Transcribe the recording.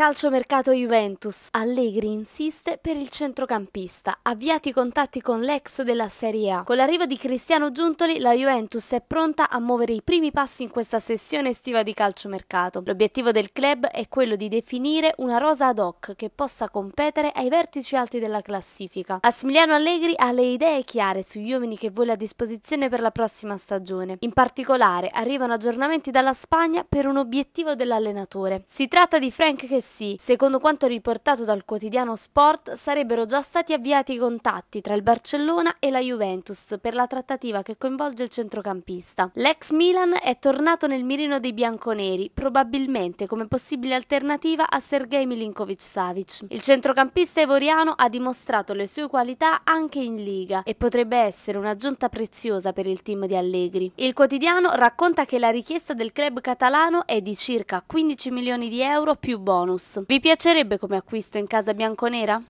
Calciomercato Juventus. Allegri insiste per il centrocampista. Avviati i contatti con l'ex della Serie A. Con l'arrivo di Cristiano Giuntoli, la Juventus è pronta a muovere i primi passi in questa sessione estiva di calciomercato. L'obiettivo del club è quello di definire una rosa ad hoc che possa competere ai vertici alti della classifica. Massimiliano Allegri ha le idee chiare sugli uomini che vuole a disposizione per la prossima stagione. In particolare, arrivano aggiornamenti dalla Spagna per un obiettivo dell'allenatore. Si tratta di Frank che stessi. Secondo quanto riportato dal quotidiano Sport, sarebbero già stati avviati i contatti tra il Barcellona e la Juventus per la trattativa che coinvolge il centrocampista. L'ex Milan è tornato nel mirino dei bianconeri, probabilmente come possibile alternativa a Sergei Milinkovic-Savic. Il centrocampista ivoriano ha dimostrato le sue qualità anche in Liga e potrebbe essere un'aggiunta preziosa per il team di Allegri. Il quotidiano racconta che la richiesta del club catalano è di circa 15 milioni di euro più bonus bonus. Vi piacerebbe come acquisto in casa bianconera?